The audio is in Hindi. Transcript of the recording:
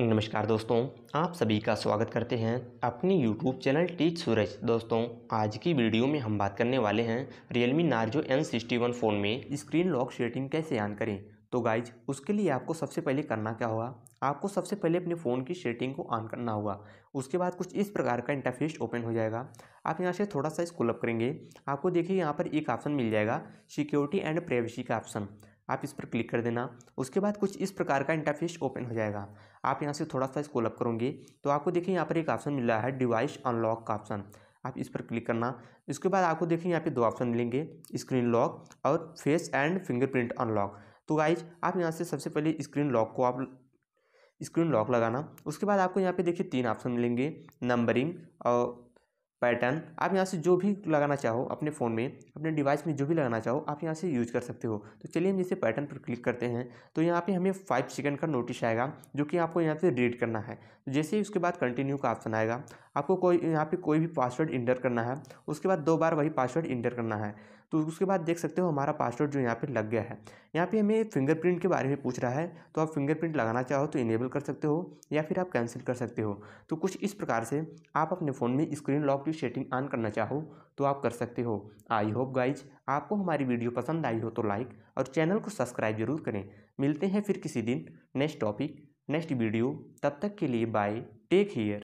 नमस्कार दोस्तों आप सभी का स्वागत करते हैं अपने YouTube चैनल टीच सूरज दोस्तों आज की वीडियो में हम बात करने वाले हैं Realme Narzo N61 फ़ोन में स्क्रीन लॉक सेटिंग कैसे ऑन करें तो गाइज उसके लिए आपको सबसे पहले करना क्या होगा आपको सबसे पहले अपने फ़ोन की सेटिंग को ऑन करना होगा उसके बाद कुछ इस प्रकार का इंटरफेस ओपन हो जाएगा आप यहाँ से थोड़ा सा इसको अप करेंगे आपको देखिए यहाँ पर एक ऑप्शन मिल जाएगा सिक्योरिटी एंड प्राइवेसी का ऑप्शन आप इस पर क्लिक कर देना उसके बाद कुछ इस प्रकार का इंटरफेस ओपन हो जाएगा आप यहाँ से थोड़ा सा स्कोल अप करोगे तो आपको देखिए यहाँ पर एक ऑप्शन मिल रहा है डिवाइस अनलॉक का ऑप्शन आप इस पर क्लिक करना इसके बाद आपको देखिए यहाँ पे दो ऑप्शन मिलेंगे स्क्रीन लॉक और फेस एंड फिंगरप्रिंट अनलॉक तो गाइज आप यहाँ से सबसे पहले स्क्रीन लॉक को आप स्क्रीन लॉक लगाना उसके बाद आपको यहाँ पे देखिए तीन ऑप्शन मिलेंगे नंबरिंग और पैटर्न आप यहाँ से जो भी लगाना चाहो अपने फ़ोन में अपने डिवाइस में जो भी लगाना चाहो आप यहाँ से यूज कर सकते हो तो चलिए हम जैसे पैटर्न पर क्लिक करते हैं तो यहाँ पे हमें फाइव सेकेंड का नोटिस आएगा जो कि आपको यहाँ से रीड करना है तो जैसे ही उसके बाद कंटिन्यू का ऑप्शन आएगा आपको कोई यहाँ पर कोई भी पासवर्ड इंटर करना है उसके बाद दो बार वही पासवर्ड इंटर करना है तो उसके बाद देख सकते हो हमारा पासवर्ड जो यहाँ पे लग गया है यहाँ पे हमें फिंगरप्रिंट के बारे में पूछ रहा है तो आप फिंगरप्रिंट लगाना चाहो तो इनेबल कर सकते हो या फिर आप कैंसिल कर सकते हो तो कुछ इस प्रकार से आप अपने फ़ोन में स्क्रीन लॉक की सेटिंग ऑन करना चाहो तो आप कर सकते हो आई होप गाइज आपको हमारी वीडियो पसंद आई हो तो लाइक और चैनल को सब्सक्राइब जरूर करें मिलते हैं फिर किसी दिन नेक्स्ट टॉपिक नेक्स्ट वीडियो तब तक के लिए बाय टेक हेयर